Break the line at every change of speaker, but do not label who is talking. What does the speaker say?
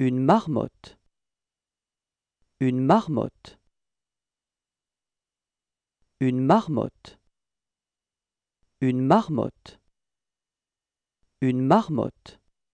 Une marmotte. Une marmotte. Une marmotte. Une marmotte. Une marmotte.